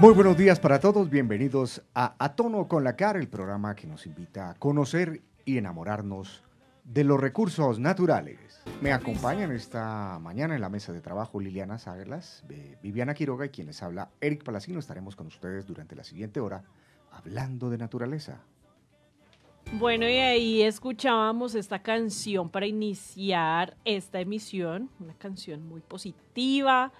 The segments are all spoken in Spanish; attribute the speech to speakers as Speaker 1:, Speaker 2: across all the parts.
Speaker 1: Muy buenos días para todos, bienvenidos a A Tono con la Cara, el programa que nos invita a conocer y enamorarnos de los recursos naturales. Me acompañan esta mañana en la mesa de trabajo Liliana Sagelas, Viviana Quiroga y quienes habla Eric Palacino. Estaremos con ustedes durante la siguiente hora hablando de naturaleza.
Speaker 2: Bueno, y ahí escuchábamos esta canción para iniciar esta emisión, una canción muy positiva,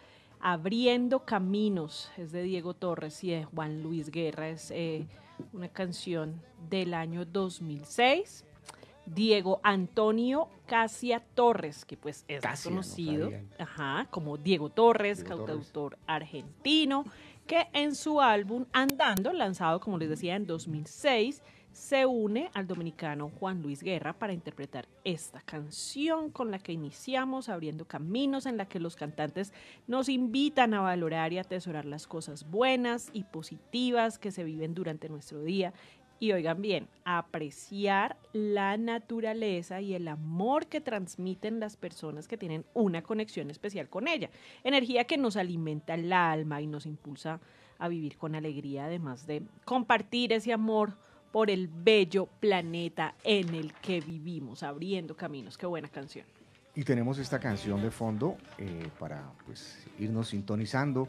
Speaker 2: Abriendo Caminos, es de Diego Torres y de Juan Luis Guerra, es eh, una canción del año 2006. Diego Antonio Casia Torres, que pues es conocido como Diego Torres, cautautor argentino, que en su álbum Andando, lanzado como les decía en 2006, se une al dominicano Juan Luis Guerra para interpretar esta canción con la que iniciamos abriendo caminos en la que los cantantes nos invitan a valorar y atesorar las cosas buenas y positivas que se viven durante nuestro día y oigan bien, apreciar la naturaleza y el amor que transmiten las personas que tienen una conexión especial con ella. Energía que nos alimenta el alma y nos impulsa a vivir con alegría, además de compartir ese amor por el bello planeta en el que vivimos, abriendo caminos. Qué buena canción.
Speaker 1: Y tenemos esta canción de fondo eh, para pues, irnos sintonizando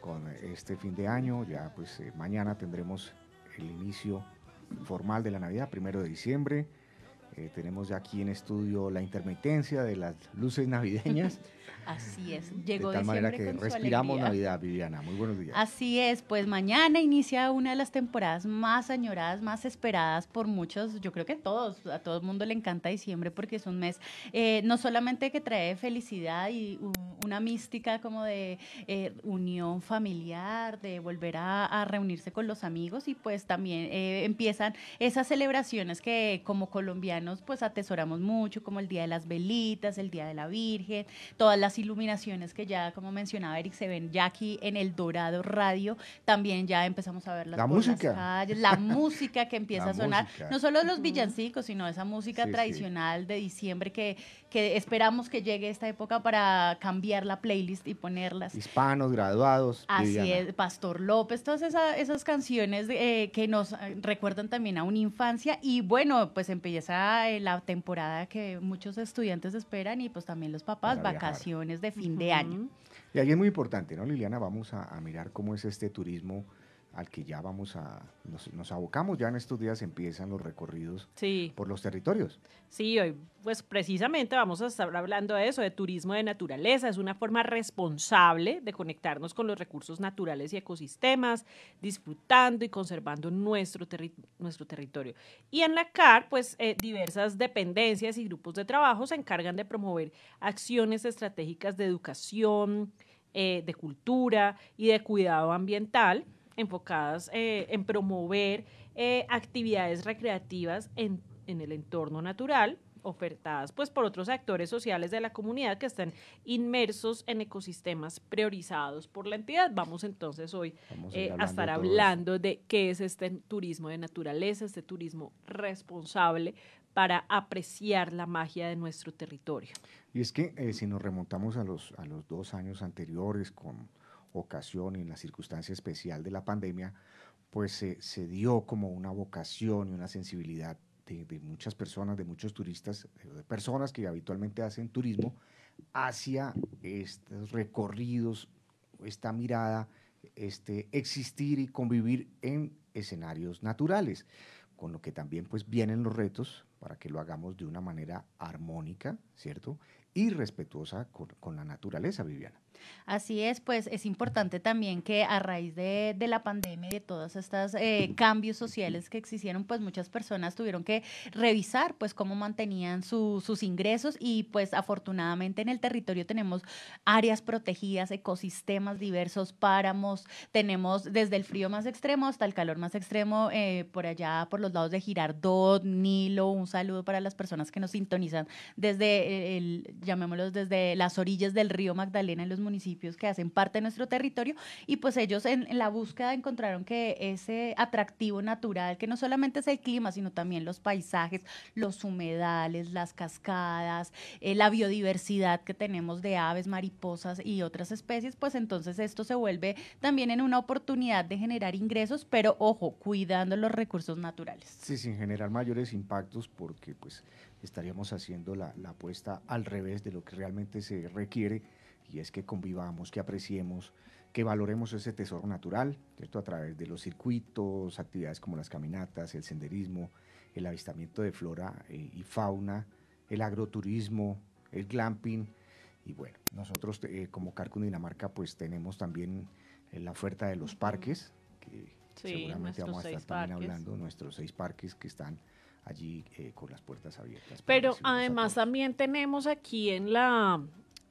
Speaker 1: con este fin de año. Ya pues eh, mañana tendremos el inicio formal de la Navidad, primero de diciembre. Eh, tenemos ya aquí en estudio la intermitencia de las luces navideñas.
Speaker 3: Así es, llegó de tal manera que respiramos Navidad,
Speaker 1: Viviana. Muy buenos días.
Speaker 3: Así es, pues mañana inicia una de las temporadas más añoradas, más esperadas por muchos. Yo creo que todos, a todo el mundo le encanta diciembre porque es un mes eh, no solamente que trae felicidad y una mística como de eh, unión familiar, de volver a, reunirse con los amigos y pues también empiezan esas celebraciones que como colombianos nos pues atesoramos mucho, como el Día de las Velitas, el Día de la Virgen, todas las iluminaciones que ya, como mencionaba Eric, se ven ya aquí en El Dorado Radio, también ya empezamos a ver la música. la música que empieza a sonar, no solo los villancicos, sino esa música tradicional de diciembre que, que esperamos que llegue esta época para cambiar la playlist y ponerlas.
Speaker 1: Hispanos, graduados. Así es,
Speaker 3: Pastor López, todas esas, canciones eh, que nos eh, recuerdan también a una infancia y bueno, pues empieza a eh, la temporada que muchos estudiantes esperan y pues también los papás, vacaciones de fin de año.
Speaker 1: Y ahí es muy importante, ¿no, Liliana? Vamos a mirar cómo es este turismo al que ya vamos a, nos, abocamos, ya en estos días empiezan los recorridos por los territorios.
Speaker 2: Sí, hoy pues precisamente vamos a estar hablando de eso, de turismo de naturaleza, es una forma responsable de conectarnos con los recursos naturales y ecosistemas, disfrutando y conservando nuestro, nuestro territorio. Y en la CAR, pues eh, diversas dependencias y grupos de trabajo se encargan de promover acciones estratégicas de educación, eh, de cultura y de cuidado ambiental enfocadas eh, en promover eh, actividades recreativas en, el entorno natural, ofertadas pues por otros actores sociales de la comunidad que están inmersos en ecosistemas priorizados por la entidad. Vamos entonces hoy
Speaker 1: a, eh, estar hablando
Speaker 2: de qué es este turismo de naturaleza, este turismo responsable para apreciar la magia de nuestro territorio.
Speaker 1: Y es que si nos remontamos a los, a los dos años anteriores con ocasión y en la circunstancia especial de la pandemia, pues se, se dio como una vocación y una sensibilidad de, muchas personas, de muchos turistas, de personas que habitualmente hacen turismo, hacia estos recorridos, esta mirada, este existir y convivir en escenarios naturales, con lo que también pues vienen los retos para que lo hagamos de una manera armónica, ¿cierto? Y respetuosa con, con la naturaleza, Viviana.
Speaker 3: Así es, pues es importante también que a raíz de, la pandemia y de todos estos eh, cambios sociales que existieron, pues muchas personas tuvieron que revisar pues cómo mantenían sus ingresos y pues afortunadamente en el territorio tenemos áreas protegidas, ecosistemas diversos, páramos, tenemos desde el frío más extremo hasta el calor más extremo eh, por allá, por los lados de Girardot, Nilo, un saludo para las personas que nos sintonizan desde, el, llamémoslos, desde las orillas del río Magdalena en los municipios que hacen parte de nuestro territorio y pues ellos en, la búsqueda encontraron que ese atractivo natural, que no solamente es el clima, sino también los paisajes, los humedales, las cascadas, eh, la biodiversidad que tenemos de aves, mariposas y otras especies, pues entonces esto se vuelve también en una oportunidad de generar ingresos, pero ojo, cuidando los recursos naturales.
Speaker 1: Sí, sin generar mayores impactos porque pues estaríamos haciendo la apuesta al revés de lo que realmente se requiere y es que convivamos, que apreciemos, que valoremos ese tesoro natural, ¿cierto? A través de los circuitos, actividades como las caminatas, el senderismo, el avistamiento de flora eh, y fauna, el agroturismo, el glamping. Y bueno, nosotros eh, como Carcun Dinamarca pues tenemos también eh, la oferta de los parques, que seguramente vamos a estar también hablando, nuestros seis parques que están allí con las puertas abiertas. Pero
Speaker 2: además también tenemos aquí en la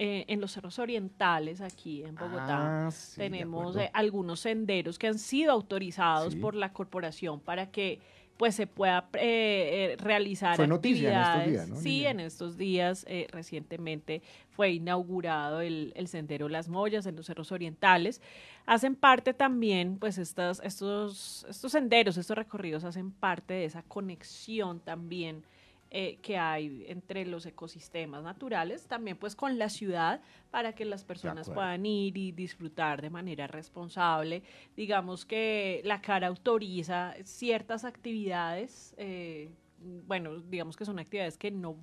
Speaker 2: eh, en los cerros orientales aquí en ah, Bogotá tenemos eh, algunos senderos que han sido autorizados por la corporación para que pues se pueda eh, realizar fue noticia en estos días, ¿no? Sí, en estos días recientemente fue inaugurado el, el, sendero Las Mollas en los cerros orientales. Hacen parte también, pues estas, estos, estos senderos, estos recorridos hacen parte de esa conexión también eh, que hay entre los ecosistemas naturales, también pues con la ciudad, para que las personas puedan ir y disfrutar de manera responsable. Digamos que la cara autoriza ciertas actividades, eh, bueno, digamos que son actividades que no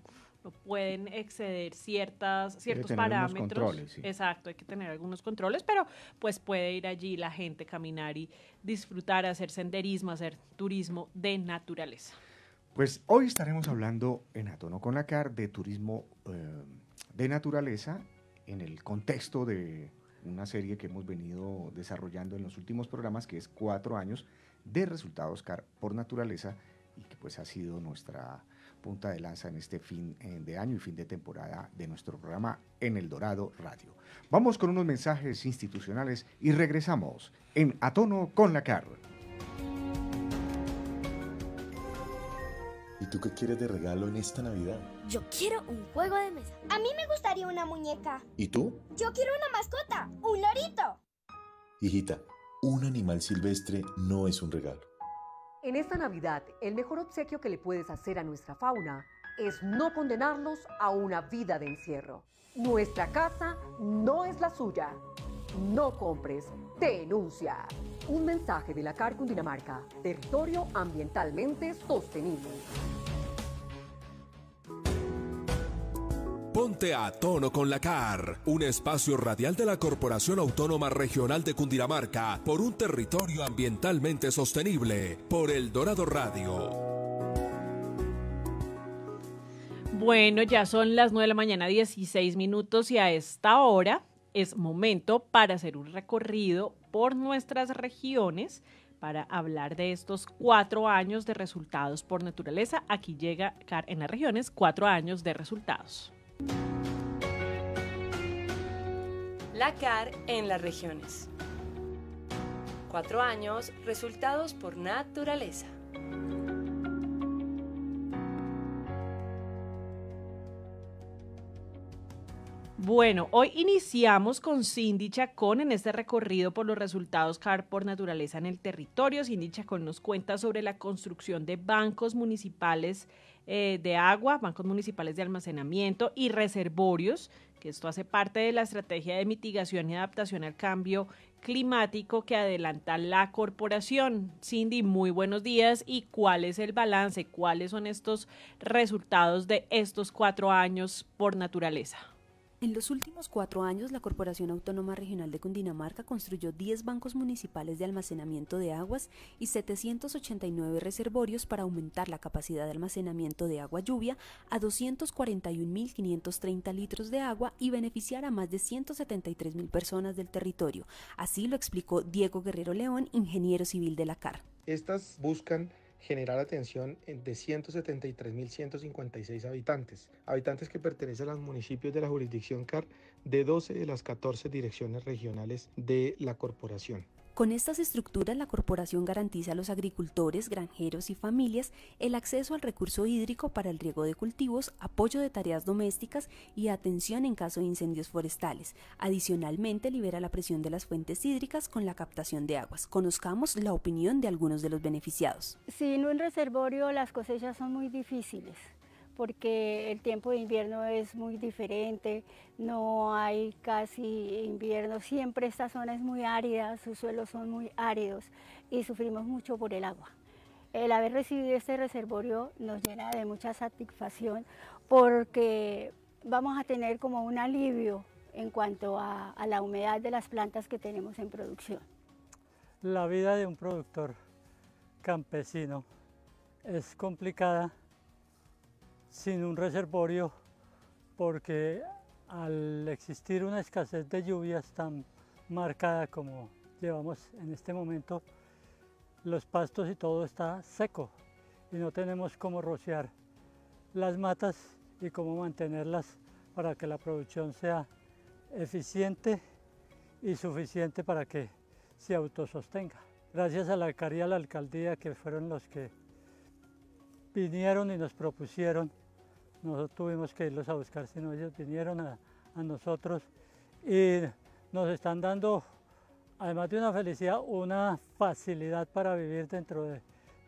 Speaker 2: pueden exceder ciertas, ciertos parámetros. Exacto, hay que tener algunos controles, pero pues puede ir allí la gente, caminar y disfrutar, hacer senderismo, hacer turismo de naturaleza.
Speaker 1: Pues hoy estaremos hablando en Atono con la CAR de turismo eh, de naturaleza en el contexto de una serie que hemos venido desarrollando en los últimos programas, que es cuatro años de resultados CAR por naturaleza y que pues ha sido nuestra punta de lanza en este fin eh, de año y fin de temporada de nuestro programa en El Dorado Radio. Vamos con unos mensajes institucionales y regresamos en Atono con la CAR. ¿Y tú qué quieres de regalo en esta Navidad?
Speaker 2: Yo quiero un juego de mesa. A mí me gustaría una
Speaker 4: muñeca. ¿Y tú? Yo quiero una mascota, un lorito.
Speaker 5: Hijita, un animal silvestre no es un regalo.
Speaker 4: En esta Navidad, el mejor obsequio que le puedes hacer a nuestra fauna es no condenarlos a una vida de encierro. Nuestra casa no es la suya. No compres, denuncia. Un mensaje de la CAR Cundinamarca, territorio ambientalmente sostenible.
Speaker 6: Ponte a tono con la CAR, un espacio radial de la Corporación Autónoma Regional de Cundinamarca por un territorio ambientalmente sostenible, por El Dorado Radio.
Speaker 2: Bueno, ya son las 9 de la mañana, 16 minutos y a esta hora es momento para hacer un recorrido por nuestras regiones para hablar de estos cuatro años de resultados por naturaleza. Aquí llega Car en las regiones, cuatro años de resultados.
Speaker 4: La CAR en las regiones. Cuatro años, resultados por naturaleza.
Speaker 2: Bueno, hoy iniciamos con Cindy Chacón en este recorrido por los resultados CAR por naturaleza en el territorio. Cindy Chacón nos cuenta sobre la construcción de bancos municipales eh, de agua, bancos municipales de almacenamiento y reservorios, que esto hace parte de la estrategia de mitigación y adaptación al cambio climático que adelanta la corporación. Cindy, muy buenos días. ¿Y cuál es el balance? ¿Cuáles son estos resultados de estos cuatro años por naturaleza?
Speaker 4: En los últimos cuatro años, la Corporación Autónoma Regional de Cundinamarca construyó 10 bancos municipales de almacenamiento de aguas y 789 reservorios para aumentar la capacidad de almacenamiento de agua lluvia a 241.530 litros de agua y beneficiar a más de 173.000 personas del territorio. Así lo explicó Diego Guerrero León, ingeniero civil de la CAR.
Speaker 1: Estas buscan generar atención de 173.156 habitantes, habitantes que pertenecen a los municipios de la jurisdicción CAR de 12 de las 14 direcciones regionales de la corporación.
Speaker 4: Con estas estructuras, la corporación garantiza a los agricultores, granjeros y familias el acceso al recurso hídrico para el riego de cultivos, apoyo de tareas domésticas y atención en caso de incendios forestales. Adicionalmente, libera la presión de las fuentes hídricas con la captación de aguas. Conozcamos la opinión de algunos de los beneficiados.
Speaker 3: Sin un reservorio, las cosechas son muy difíciles porque el tiempo de invierno es muy diferente, no hay casi invierno, siempre esta zona es muy árida, sus suelos son muy áridos y sufrimos mucho por el agua. El haber recibido este reservorio nos llena de mucha satisfacción porque vamos a tener como un alivio en cuanto a la humedad de las plantas que tenemos en producción.
Speaker 7: La vida de un productor campesino es complicada sin un reservorio porque al existir una escasez de lluvias tan marcada como llevamos en este momento, los pastos y todo está seco y no tenemos cómo rociar las matas y cómo mantenerlas para que la producción sea eficiente y suficiente para que se autosostenga. Gracias a la alcaldía, a la alcaldía que fueron los que vinieron y nos propusieron, nosotros tuvimos que irlos a buscar, sino ellos vinieron a, nosotros y nos están dando, además de una felicidad, una facilidad para vivir dentro de,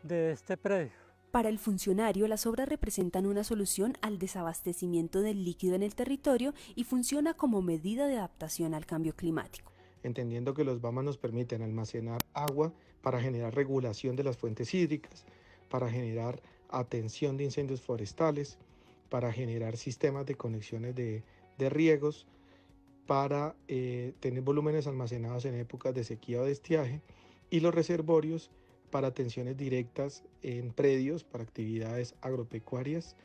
Speaker 7: de este predio. Para el funcionario,
Speaker 4: las obras representan una solución al desabastecimiento del líquido en el territorio y funciona como medida de adaptación al cambio climático.
Speaker 1: Entendiendo que los BAMA nos permiten almacenar agua para generar regulación de las fuentes hídricas, para generar atención de incendios forestales, para generar sistemas de conexiones de, riegos, para eh, tener volúmenes almacenados en épocas de sequía o de estiaje, y los reservorios para atenciones directas en predios, para actividades agropecuarias,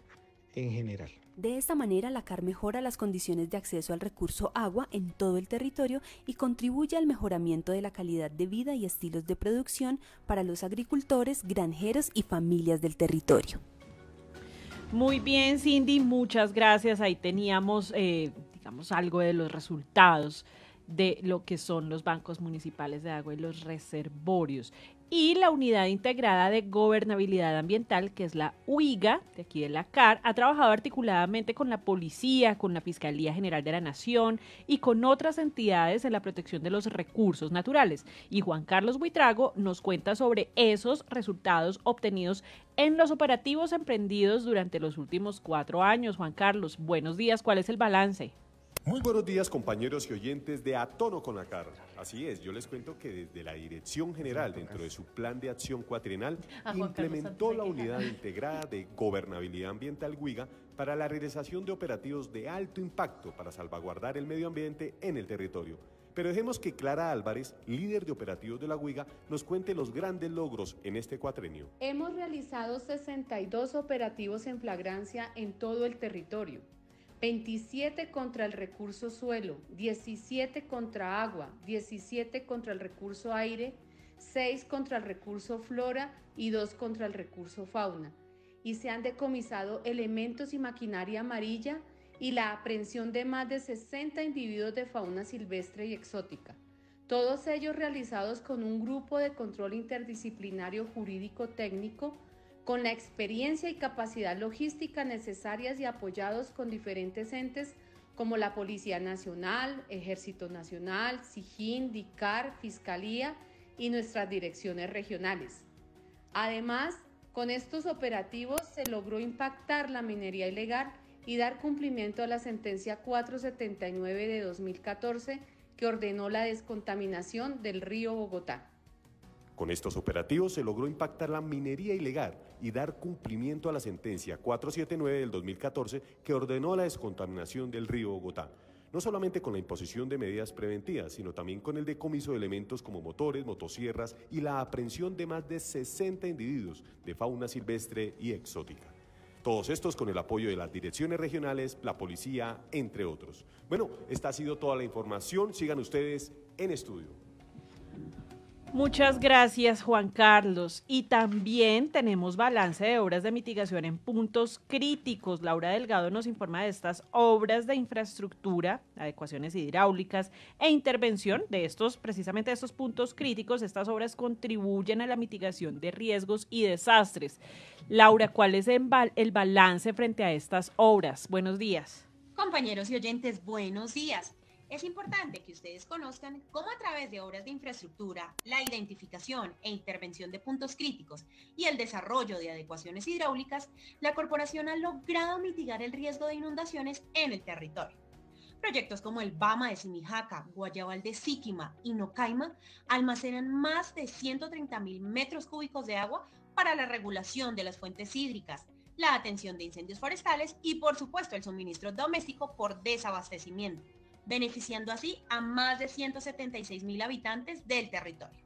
Speaker 1: general.
Speaker 4: De esta manera, la CAR mejora las condiciones de acceso al recurso agua en todo el territorio y contribuye al mejoramiento de la calidad de vida y estilos de producción para los agricultores, granjeros y familias del territorio.
Speaker 2: Muy bien, Cindy, muchas gracias. Ahí teníamos, eh, digamos, algo de los resultados de lo que son los bancos municipales de agua y los reservorios y la Unidad Integrada de Gobernabilidad Ambiental, que es la UIGA, de aquí de la CAR, ha trabajado articuladamente con la Policía, con la Fiscalía General de la Nación y con otras entidades en la protección de los recursos naturales. Y Juan Carlos Buitrago nos cuenta sobre esos resultados obtenidos en los operativos emprendidos durante los últimos cuatro años. Juan Carlos, buenos días, ¿cuál es el balance?
Speaker 5: Muy buenos días compañeros y oyentes de Atono Tono con la Así es, yo les cuento que desde la Dirección General, dentro de su plan de acción cuatrienal, implementó la unidad integrada de gobernabilidad ambiental Huiga para la realización de operativos de alto impacto para salvaguardar el medio ambiente en el territorio. Pero dejemos que Clara Álvarez, líder de operativos de la UIGA, nos cuente los grandes logros en este cuatrenio.
Speaker 8: Hemos realizado 62 operativos en flagrancia en todo el territorio 27 contra el recurso suelo, 17 contra agua, 17 contra el recurso aire, 6 contra el recurso flora y 2 contra el recurso fauna. Y se han decomisado elementos y maquinaria amarilla y la aprehensión de más de 60 individuos de fauna silvestre y exótica. Todos ellos realizados con un grupo de control interdisciplinario jurídico técnico con la experiencia y capacidad logística necesarias y apoyados con diferentes entes como la Policía Nacional, Ejército Nacional, SIGIN, DICAR, Fiscalía y nuestras direcciones regionales. Además, con estos operativos se logró impactar la minería ilegal y dar cumplimiento a la sentencia 479 de 2014 que ordenó la descontaminación del río Bogotá.
Speaker 5: Con estos operativos se logró impactar la minería ilegal y dar cumplimiento a la sentencia 479 del 2014 que ordenó la descontaminación del río Bogotá, no solamente con la imposición de medidas preventivas, sino también con el decomiso de elementos como motores, motosierras y la aprehensión de más de 60 individuos de fauna silvestre y exótica. Todos estos con el apoyo de las direcciones regionales, la policía, entre otros. Bueno, esta ha sido toda la información. Sigan ustedes en estudio.
Speaker 2: Muchas gracias, Juan Carlos. Y también tenemos balance de obras de mitigación en puntos críticos. Laura Delgado nos informa de estas obras de infraestructura, adecuaciones hidráulicas e intervención de estos, precisamente estos puntos críticos. Estas obras contribuyen a la mitigación de riesgos y desastres. Laura, ¿cuál es el balance frente a estas obras? Buenos días.
Speaker 9: Compañeros y oyentes, buenos días. Es importante que ustedes conozcan cómo a través de obras de infraestructura, la identificación e intervención de puntos críticos y el desarrollo de adecuaciones hidráulicas, la corporación ha logrado mitigar el riesgo de inundaciones en el territorio. Proyectos como el Bama de Simijaca, Guayabal de Síquima y Nocaima almacenan más de 130.000 metros cúbicos de agua para la regulación de las fuentes hídricas, la atención de incendios forestales y, por supuesto, el suministro doméstico por desabastecimiento beneficiando así a más de 176 mil habitantes del territorio.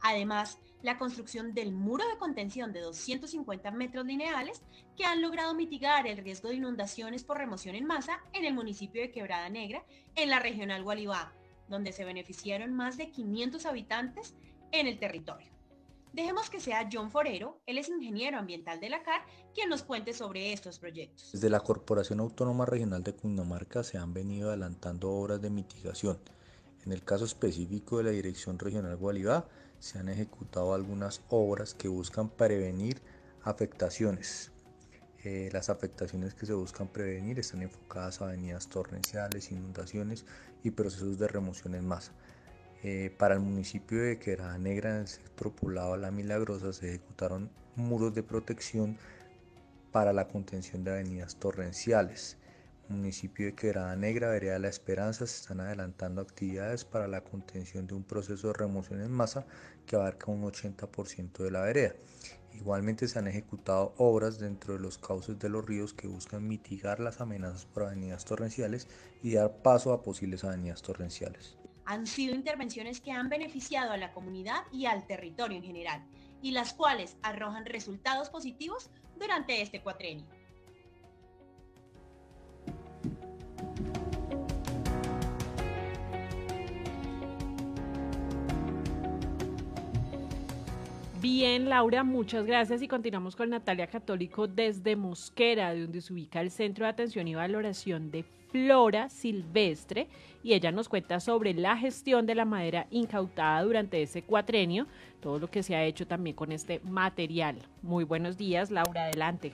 Speaker 9: Además, la construcción del muro de contención de 250 metros lineales que han logrado mitigar el riesgo de inundaciones por remoción en masa en el municipio de Quebrada Negra, en la regional Gualibá, donde se beneficiaron más de 500 habitantes en el territorio. Dejemos que sea John Forero, él es ingeniero ambiental de la CAR, quien nos cuente sobre estos proyectos.
Speaker 10: Desde la Corporación Autónoma Regional de Cundinamarca se han venido adelantando obras de mitigación. En el caso específico de la Dirección Regional Gualibá, se han ejecutado algunas obras que buscan prevenir afectaciones. Eh, las afectaciones que se buscan prevenir están enfocadas a avenidas torrenciales, inundaciones y procesos de remoción en masa. Eh, para el municipio de Quebrada Negra, en el sector poblado La Milagrosa, se ejecutaron muros de protección para la contención de avenidas torrenciales. Municipio de Quebrada Negra, Vereda la Esperanza, se están adelantando actividades para la contención de un proceso de remoción en masa que abarca un 80% de la vereda. Igualmente se han ejecutado obras dentro de los cauces de los ríos que buscan mitigar las amenazas por avenidas torrenciales y dar paso a posibles avenidas torrenciales
Speaker 9: han sido intervenciones que han beneficiado a la comunidad y al territorio en general, y las cuales arrojan resultados positivos durante este cuatrenio.
Speaker 2: Bien, Laura, muchas gracias y continuamos con Natalia Católico desde Mosquera, de donde se ubica el Centro de Atención y Valoración de Flora Silvestre y ella nos cuenta sobre la gestión de la madera incautada durante ese cuatrenio, todo lo que se ha hecho también con este material. Muy buenos días, Laura, adelante.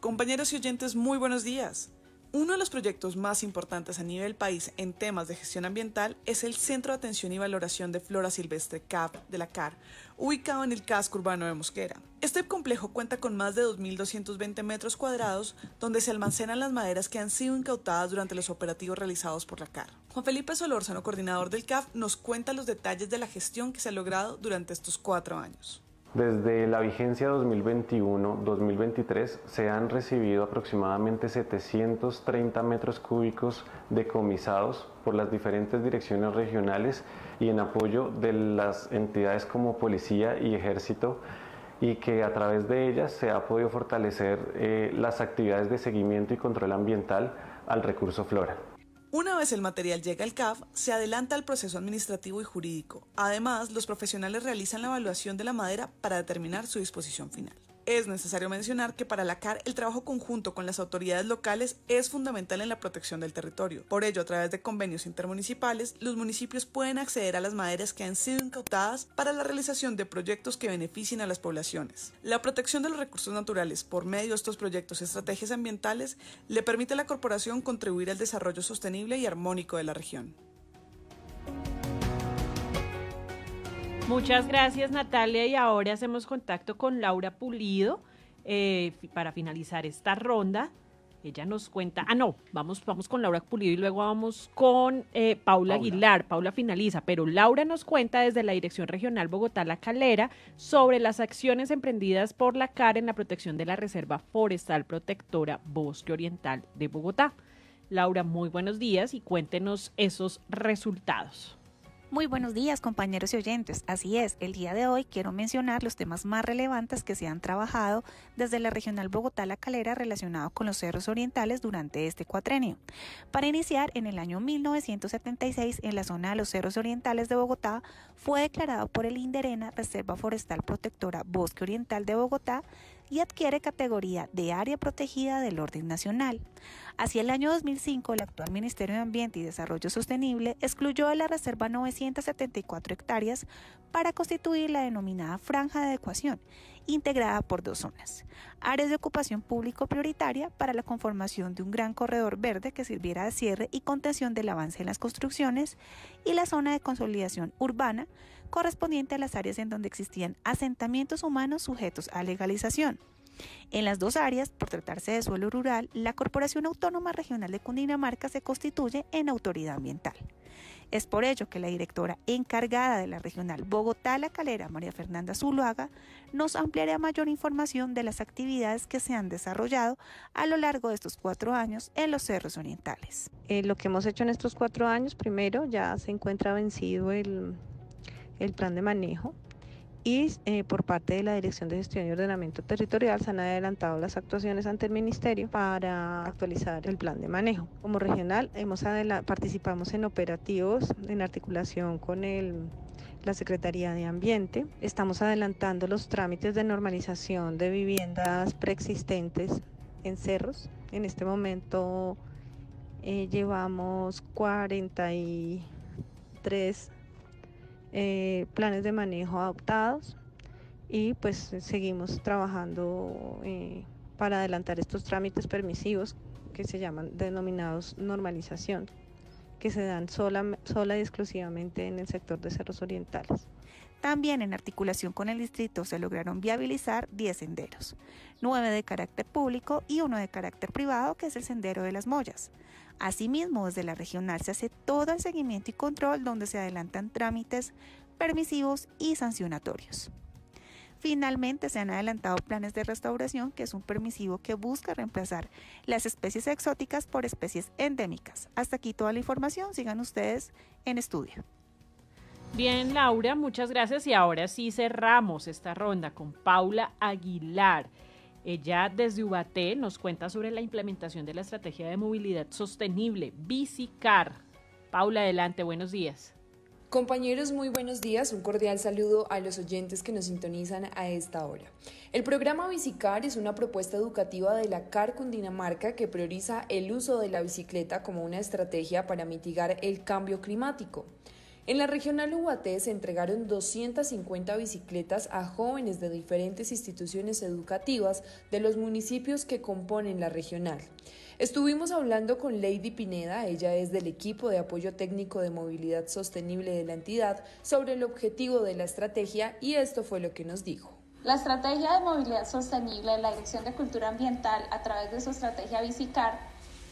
Speaker 11: Compañeros y oyentes, muy buenos días. Uno de los proyectos más importantes a nivel país en temas de gestión ambiental es el Centro de Atención y Valoración de Flora Silvestre CAF, de la CAR, ubicado en el casco urbano de Mosquera. Este complejo cuenta con más de 2.220 metros cuadrados donde se almacenan las maderas que han sido incautadas durante los operativos realizados por la CAR. Juan Felipe Solórzano, coordinador del CAF, nos cuenta los detalles de la gestión que se ha logrado durante estos cuatro años.
Speaker 5: Desde la vigencia 2021-2023 se han recibido aproximadamente 730 metros cúbicos decomisados por las diferentes direcciones regionales y en apoyo de las entidades como policía y ejército y que a través de ellas se ha podido fortalecer eh, las actividades de seguimiento y control ambiental al recurso flora.
Speaker 11: Una vez el material llega al CAF, se adelanta el proceso administrativo y jurídico. Además, los profesionales realizan la evaluación de la madera para determinar su disposición final. Es necesario mencionar que para la CAR el trabajo conjunto con las autoridades locales es fundamental en la protección del territorio. Por ello, a través de convenios intermunicipales, los municipios pueden acceder a las maderas que han sido incautadas para la realización de proyectos que beneficien a las poblaciones. La protección de los recursos naturales por medio de estos proyectos y estrategias ambientales le permite a la corporación contribuir al desarrollo sostenible y armónico de la región. Muchas
Speaker 2: gracias Natalia y ahora hacemos contacto con Laura Pulido eh, para finalizar esta ronda. Ella nos cuenta, ah no, vamos, vamos con Laura Pulido y luego vamos con eh, Paula, Paula, Aguilar. Paula finaliza, pero Laura nos cuenta desde la Dirección Regional Bogotá La Calera sobre las acciones emprendidas por la CAR en la protección de la Reserva Forestal Protectora Bosque Oriental de Bogotá. Laura, muy buenos días y cuéntenos esos resultados.
Speaker 12: Muy buenos días compañeros y oyentes. Así es, el día de hoy quiero mencionar los temas más relevantes que se han trabajado desde la Regional Bogotá La Calera relacionado con los cerros orientales durante este cuatrenio. Para iniciar, en el año 1976, en la zona de los cerros orientales de Bogotá, fue declarado por el Inderena Reserva Forestal Protectora Bosque Oriental de Bogotá y adquiere categoría de área protegida del orden nacional. Hacia el año 2005, el actual Ministerio de Ambiente y Desarrollo Sostenible excluyó de la reserva 974 hectáreas para constituir la denominada franja de adecuación, integrada por dos zonas, áreas de ocupación público prioritaria para la conformación de un gran corredor verde que sirviera de cierre y contención del avance en las construcciones, y la zona de consolidación urbana, correspondiente a las áreas en donde existían asentamientos humanos sujetos a legalización. En las dos áreas, por tratarse de suelo rural, la Corporación Autónoma Regional de Cundinamarca se constituye en autoridad ambiental. Es por ello que la directora encargada de la regional Bogotá La Calera, María Fernanda Zuluaga, nos ampliará mayor información de las actividades que se han desarrollado a lo largo de estos cuatro años en los cerros orientales. Eh, lo que hemos hecho en estos cuatro años, primero, ya se encuentra vencido el, el plan de manejo y eh, por parte de la Dirección de Gestión y Ordenamiento Territorial se han adelantado las actuaciones ante el Ministerio para actualizar el plan de manejo. Como regional hemos participamos en operativos en articulación con el la Secretaría de Ambiente. Estamos adelantando los trámites de normalización de viviendas preexistentes en cerros. En este momento eh, llevamos 43 eh, planes de manejo adoptados y pues seguimos trabajando eh, para adelantar estos trámites permisivos que se llaman denominados normalización, que se dan sola, sola y exclusivamente en el sector de cerros orientales. También en articulación con el distrito se lograron viabilizar 10 senderos, 9 de carácter público y uno de carácter privado, que es el Sendero de las Mollas. Asimismo, desde la regional se hace todo el seguimiento y control donde se adelantan trámites permisivos y sancionatorios. Finalmente, se han adelantado planes de restauración, que es un permisivo que busca reemplazar las especies exóticas por especies endémicas. Hasta aquí toda la información. Sigan ustedes en estudio.
Speaker 2: Bien, Laura, muchas gracias. Y ahora sí cerramos esta ronda con Paula Aguilar. Ella desde Ubaté nos cuenta sobre la implementación de la estrategia de movilidad sostenible, Bicicar. Paula, adelante, buenos días.
Speaker 13: Compañeros, muy buenos días. Un cordial saludo a los oyentes que nos sintonizan a esta hora. El programa Bicicar es una propuesta educativa de la CAR Cundinamarca que prioriza el uso de la bicicleta como una estrategia para mitigar el cambio climático. En la regional UAT se entregaron 250 bicicletas a jóvenes de diferentes instituciones educativas de los municipios que componen la regional. Estuvimos hablando con Lady Pineda, ella es del equipo de apoyo técnico de movilidad sostenible de la entidad, sobre el objetivo de la estrategia y esto fue lo que nos dijo.
Speaker 12: La estrategia de movilidad sostenible de la Dirección de Cultura Ambiental a través de su estrategia Bicicar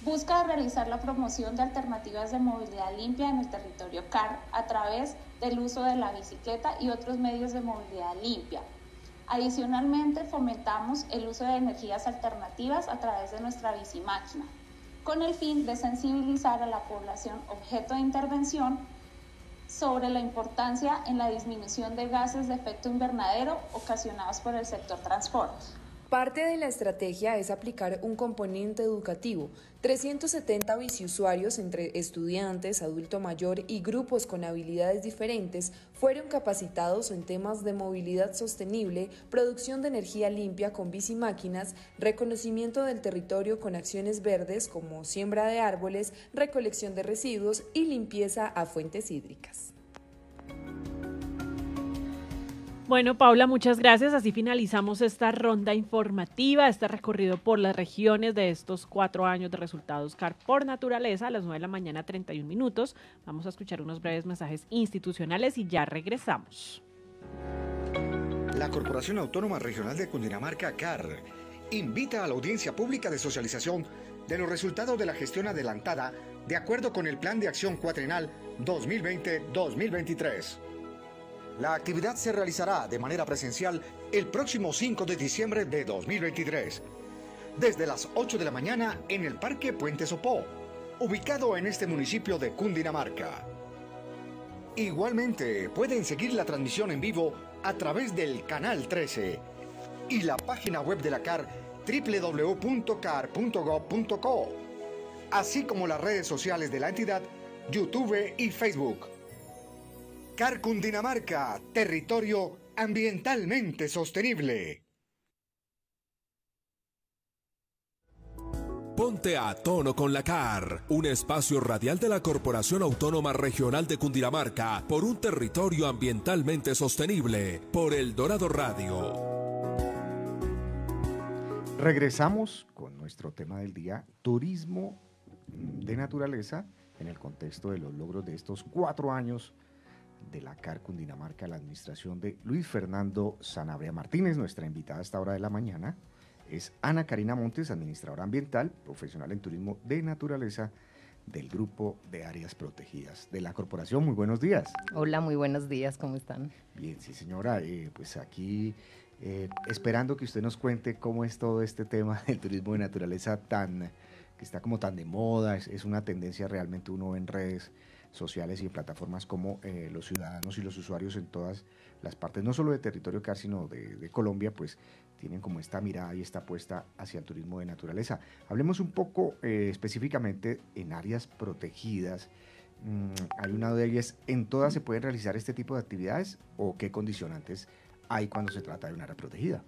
Speaker 12: busca realizar la promoción de alternativas de movilidad limpia en el territorio CAR a través del uso de la bicicleta y otros medios de movilidad limpia. Adicionalmente, fomentamos el uso de energías alternativas a través de nuestra bicimáquina, con el fin de sensibilizar a la población objeto de intervención sobre la importancia en la disminución de gases de
Speaker 13: efecto invernadero ocasionados por el sector transporte. Parte de la estrategia es aplicar un componente educativo, 370 biciusuarios entre estudiantes, adulto mayor y grupos con habilidades diferentes fueron capacitados en temas de movilidad sostenible, producción de energía limpia con máquinas, reconocimiento del territorio con acciones verdes como siembra de árboles, recolección de residuos y limpieza a fuentes hídricas.
Speaker 2: Bueno, Paula, muchas gracias. Así finalizamos esta ronda informativa, este recorrido por las regiones de estos cuatro años de resultados CAR por naturaleza a las nueve de la mañana 31 minutos. Vamos a escuchar unos breves mensajes institucionales y ya regresamos.
Speaker 1: La Corporación Autónoma Regional de Cundinamarca, CAR, invita a la audiencia pública de socialización de los resultados de la gestión adelantada de acuerdo con el Plan de Acción Cuatrenal 2020-2023. La actividad se realizará de manera presencial el próximo 5 de diciembre de 2023, desde las 8 de la mañana en el Parque Puente Sopó, ubicado en este municipio de Cundinamarca. Igualmente, pueden seguir la transmisión en vivo a través del Canal 13 y la página web de la CAR www.car.gov.co, así como las redes sociales de la entidad, YouTube y Facebook. CAR Cundinamarca, territorio ambientalmente sostenible.
Speaker 6: Ponte a tono con la CAR, un espacio radial de la Corporación Autónoma Regional de Cundinamarca por un territorio ambientalmente sostenible, por El Dorado Radio.
Speaker 1: Regresamos con nuestro tema del día, turismo de naturaleza, en el contexto de los logros de estos cuatro años de la CAR Cundinamarca, la administración de Luis Fernando Sanabria Martínez. Nuestra invitada a esta hora de la mañana es Ana Karina Montes, administradora ambiental, profesional en turismo de naturaleza del Grupo de Áreas Protegidas de la Corporación. Muy buenos días.
Speaker 14: Hola, muy buenos días, ¿cómo están?
Speaker 1: Bien, sí señora, eh, pues aquí eh, esperando que usted nos cuente cómo es todo este tema del turismo de naturaleza tan que está como tan de moda, es, una tendencia realmente uno en redes sociales y en plataformas como eh, los ciudadanos y los usuarios en todas las partes, no solo de territorio CAR, sino de, Colombia, pues tienen como esta mirada y esta apuesta hacia el turismo de naturaleza. Hablemos un poco eh, específicamente en áreas protegidas. Mm, hay una de ellas, ¿en todas se pueden realizar este tipo de actividades o qué condicionantes hay cuando se trata de una área protegida?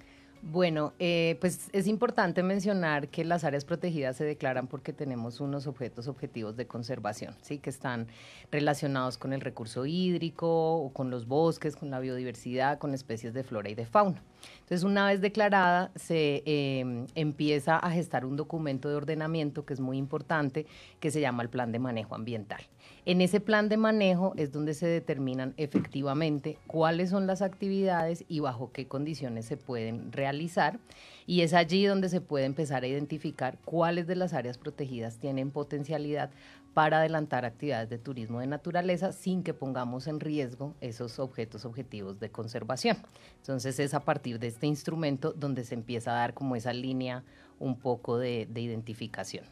Speaker 14: Bueno, eh, pues es importante mencionar que las áreas protegidas se declaran porque tenemos unos objetos objetivos de conservación, ¿sí? que están relacionados con el recurso hídrico, o con los bosques, con la biodiversidad, con especies de flora y de fauna. Entonces, una vez declarada, se em, empieza a gestar un documento de ordenamiento que es muy importante, que se llama el Plan de Manejo Ambiental. En ese plan de manejo es donde se determinan efectivamente cuáles son las actividades y bajo qué condiciones se pueden realizar. Y es allí donde se puede empezar a identificar cuáles de las áreas protegidas tienen potencialidad para adelantar actividades de turismo de naturaleza sin que pongamos en riesgo esos objetos objetivos de conservación. Entonces es a partir de este instrumento donde se empieza a dar como esa línea un poco de, identificación.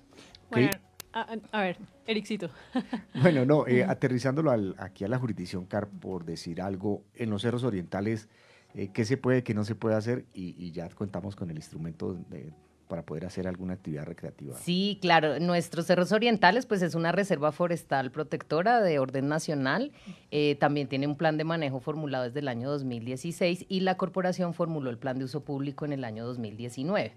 Speaker 14: Ah, ah, a, ver, Ericito.
Speaker 1: Bueno, no, eh, aterrizándolo aquí a la jurisdicción CAR, por decir algo, en los cerros orientales, eh, ¿qué se puede, qué no se puede hacer? y ya contamos con el instrumento de, para poder hacer alguna actividad recreativa.
Speaker 14: Sí, claro. Nuestros cerros orientales, pues es una reserva forestal protectora de orden nacional. Eh, también tiene un plan de manejo formulado desde el año 2016 y la corporación formuló el plan de uso público en el año 2019.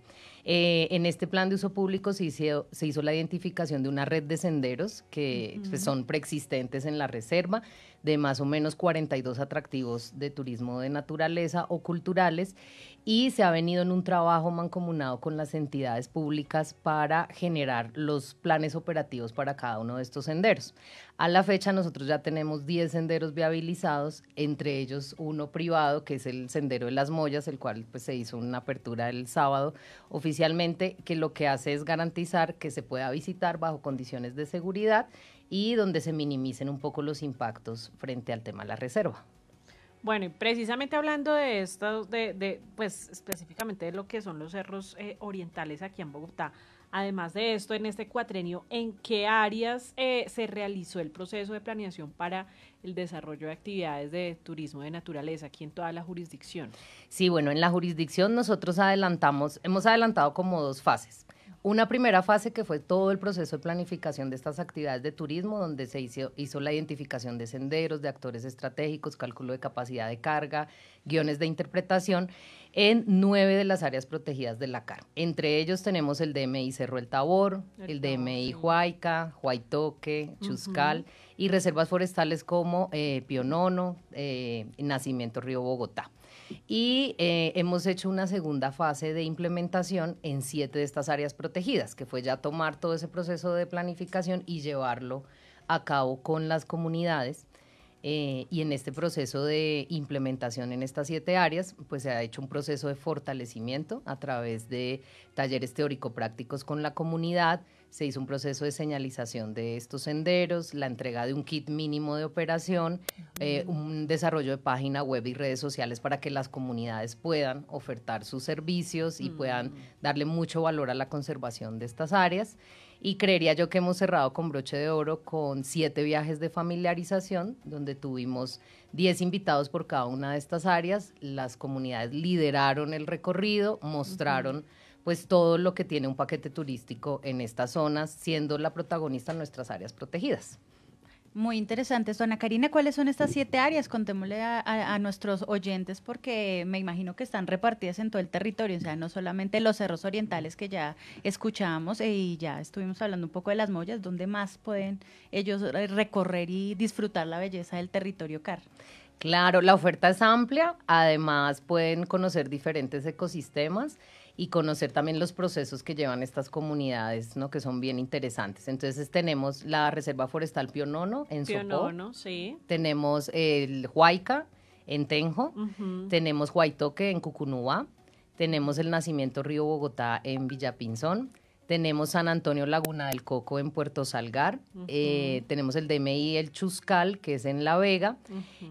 Speaker 14: Eh, en este plan de uso público se hizo, se hizo, la identificación de una red de senderos que pues, son preexistentes en la reserva de más o menos 42 atractivos de turismo de naturaleza o culturales y se ha venido en un trabajo mancomunado con las entidades públicas para generar los planes operativos para cada uno de estos senderos. A la fecha nosotros ya tenemos 10 senderos viabilizados, entre ellos uno privado que es el Sendero de las Mollas, el cual pues, se hizo una apertura el sábado oficialmente, que lo que hace es garantizar que se pueda visitar bajo condiciones de seguridad y donde se minimicen un poco los impactos frente al tema de la reserva.
Speaker 2: Bueno, y precisamente hablando de esto, de, pues específicamente de lo que son los cerros eh, orientales aquí en Bogotá, además de esto, en este cuatrenio, ¿en qué áreas eh, se realizó el proceso de planeación para el desarrollo de actividades de turismo de naturaleza aquí en toda la
Speaker 14: jurisdicción? Sí, bueno, en la jurisdicción nosotros adelantamos, hemos adelantado como dos fases una primera fase que fue todo el proceso de planificación de estas actividades de turismo, donde se hizo, la identificación de senderos, de actores estratégicos, cálculo de capacidad de carga, guiones de interpretación en nueve de las áreas protegidas de la CAR. Entre ellos tenemos el DMI Cerro El Tabor, el, DMI Huayca, Huaytoque, Chuscal y reservas forestales como eh, Pionono, eh, Nacimiento Río Bogotá y eh, hemos hecho una segunda fase de implementación en siete de estas áreas protegidas, que fue ya tomar todo ese proceso de planificación y llevarlo a cabo con las comunidades. Eh, y en este proceso de implementación en estas siete áreas, pues se ha hecho un proceso de fortalecimiento a través de talleres teórico-prácticos con la comunidad, se hizo un proceso de señalización de estos senderos, la entrega de un kit mínimo de operación, eh, un desarrollo de página web y redes sociales para que las comunidades puedan ofertar sus servicios y puedan mm. darle mucho valor a la conservación de estas áreas. Y creería yo que hemos cerrado con broche de oro con siete viajes de familiarización, donde tuvimos diez invitados por cada una de estas áreas. Las comunidades lideraron el recorrido, mostraron pues todo lo que tiene un paquete turístico en estas zonas, siendo la protagonista en nuestras áreas protegidas.
Speaker 3: Muy interesante, Zona Karina. ¿Cuáles son estas siete áreas? Contémosle a, nuestros oyentes porque me imagino que están repartidas en todo el territorio, o sea, no solamente los cerros orientales que ya escuchamos eh, y ya estuvimos hablando un poco de las mollas, ¿dónde más pueden ellos recorrer y disfrutar la belleza del territorio CAR?
Speaker 14: Claro, la oferta es amplia, además pueden conocer diferentes ecosistemas y conocer también los procesos que llevan estas comunidades, ¿no? que son bien interesantes. Entonces tenemos la Reserva Forestal Pionono en Pionono, sí. Tenemos el Huayca en Tenjo, tenemos Huaytoque en Cucunúa, tenemos el Nacimiento Río Bogotá en Villapinzón, tenemos San Antonio Laguna del Coco en Puerto Salgar, eh, tenemos el DMI El Chuscal, que es en La Vega,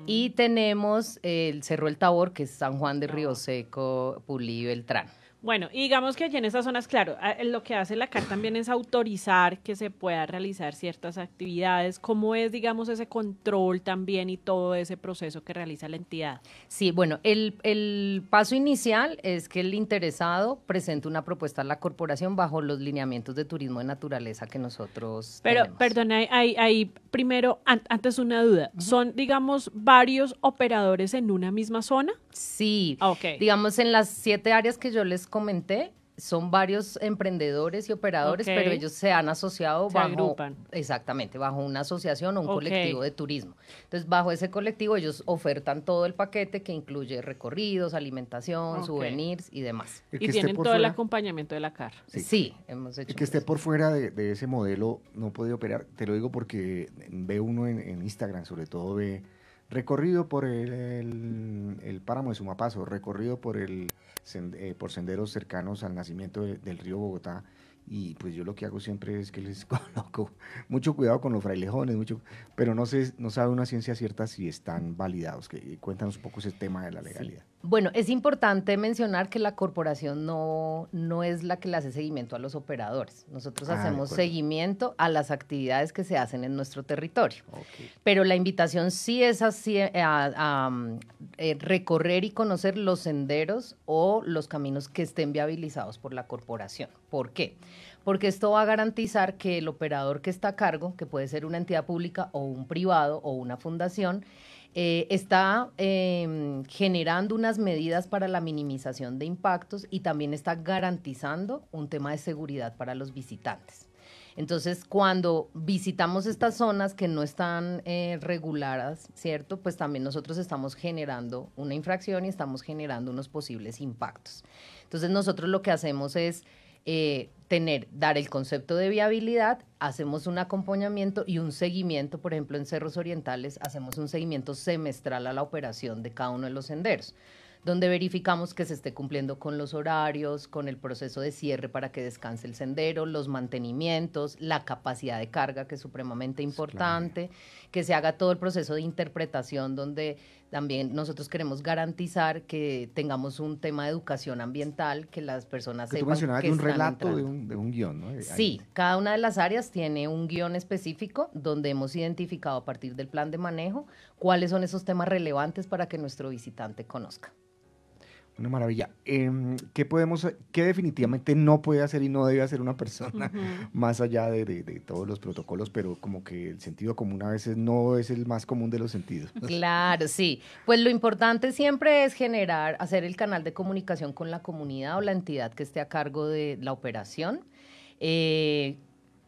Speaker 14: y tenemos el Cerro El Tabor, que es San Juan de Río Seco, y Beltrán.
Speaker 2: Bueno, digamos que allí en esas zonas, claro, lo que hace la CAR también es autorizar que se pueda realizar ciertas actividades. ¿Cómo es, digamos, ese control también y todo ese proceso que realiza la entidad?
Speaker 14: Sí, bueno, el, el paso inicial es que el interesado presente una propuesta a la corporación bajo los lineamientos de turismo de naturaleza que nosotros. Pero,
Speaker 2: perdona hay ahí, primero, antes una duda. ¿Son, digamos, varios operadores en una misma zona?
Speaker 14: Sí. Ok. Digamos, en las siete áreas que yo les comenté, son varios emprendedores y operadores, pero ellos se han asociado se bajo exactamente, bajo una asociación o un colectivo de turismo. Entonces, bajo ese colectivo ellos ofertan todo el paquete que incluye recorridos, alimentación, souvenirs y demás. Y tienen todo el acompañamiento de la car. Sí, hemos hecho. El que esté
Speaker 1: por fuera de, ese modelo no puede operar, te lo digo porque ve uno en, Instagram, sobre todo ve recorrido por el, el páramo de Sumapaso, recorrido por el eh, por senderos cercanos al nacimiento del río Bogotá. Y pues yo lo que hago siempre es que les coloco mucho cuidado con los frailejones, mucho, pero no, sé no sabe una ciencia cierta si están validados. Que, cuéntanos un poco ese tema de la legalidad.
Speaker 14: Bueno, es importante mencionar que la corporación no, es la que le hace seguimiento a los operadores. Nosotros ah, hacemos seguimiento a las actividades que se hacen en nuestro territorio. Pero la invitación sí es a, eh, mm, eh, recorrer y conocer los senderos o los caminos que estén viabilizados por la corporación. ¿Por qué? Porque esto va a garantizar que el operador que está a cargo, que puede ser una entidad pública o un privado o una fundación, eh, está em, generando unas medidas para la minimización de impactos y también está garantizando un tema de seguridad para los visitantes. Entonces, cuando visitamos estas zonas que no están eh, reguladas, ¿cierto? Pues también nosotros estamos generando una infracción y estamos generando unos posibles impactos. Entonces, nosotros lo que hacemos es eh, tener, dar el concepto de viabilidad, hacemos un acompañamiento y un seguimiento, por ejemplo, en Cerros Orientales, hacemos un seguimiento semestral a la operación de cada uno de los senderos donde verificamos que se esté cumpliendo con los horarios, con el proceso de cierre para que descanse el sendero, los mantenimientos, la capacidad de carga, que es supremamente importante, que se haga todo el proceso de interpretación donde también nosotros queremos garantizar que tengamos un tema de educación ambiental, que las personas que sepan tú mencionabas un relato, de
Speaker 10: un,
Speaker 1: guión, ¿no? Sí,
Speaker 14: cada una de las áreas tiene un guión específico donde hemos identificado a partir del plan de manejo cuáles son esos temas relevantes para que nuestro visitante conozca.
Speaker 1: Una maravilla. Em, ¿Qué podemos, qué definitivamente no puede hacer y no debe hacer una persona más allá de, todos los protocolos, pero como que el sentido común a veces no es el más común de los sentidos?
Speaker 14: Claro, sí. Pues lo importante siempre es generar, hacer el canal de comunicación con la comunidad o la entidad que esté a cargo de la operación. Eh,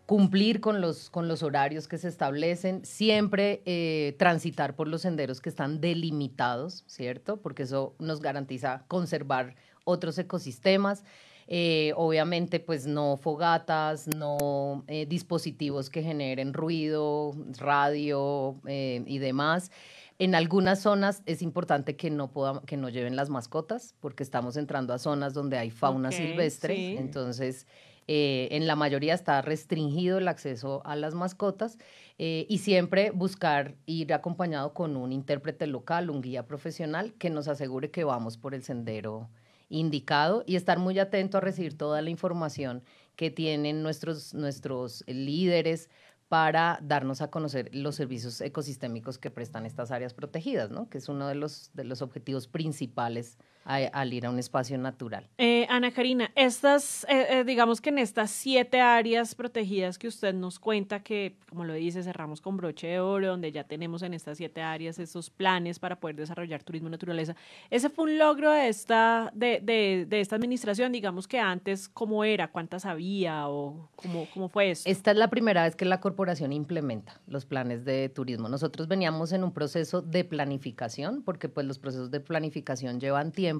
Speaker 14: cumplir con los, con los horarios que se establecen, siempre eh, transitar por los senderos que están delimitados, ¿cierto? Porque eso nos garantiza conservar otros ecosistemas. Eh, obviamente, pues no fogatas, no eh, dispositivos que generen ruido, radio y demás. En algunas zonas es importante que no, que lleven las mascotas porque estamos entrando a zonas donde hay fauna silvestre. Entonces, eh, en la mayoría está restringido el acceso a las mascotas eh, y siempre buscar ir acompañado con un intérprete local, un guía profesional que nos asegure que vamos por el sendero indicado y estar muy atento a recibir toda la información que tienen nuestros, nuestros líderes para darnos a conocer los servicios ecosistémicos que prestan estas áreas protegidas, ¿no? que es uno de de los objetivos principales al ir a un espacio natural.
Speaker 2: Eh, Ana Karina, estas, eh, eh, digamos que en estas siete áreas protegidas que usted nos cuenta, que como lo dice, cerramos con broche de oro, donde ya tenemos en estas siete áreas esos planes para poder desarrollar turismo naturaleza, ese fue un logro de esta, de, esta administración, digamos que antes, ¿cómo era? ¿Cuántas había?
Speaker 14: ¿O cómo, cómo fue eso? Esta es la primera vez que la corporación implementa los planes de turismo. Nosotros veníamos en un proceso de planificación, porque pues los procesos de planificación llevan tiempo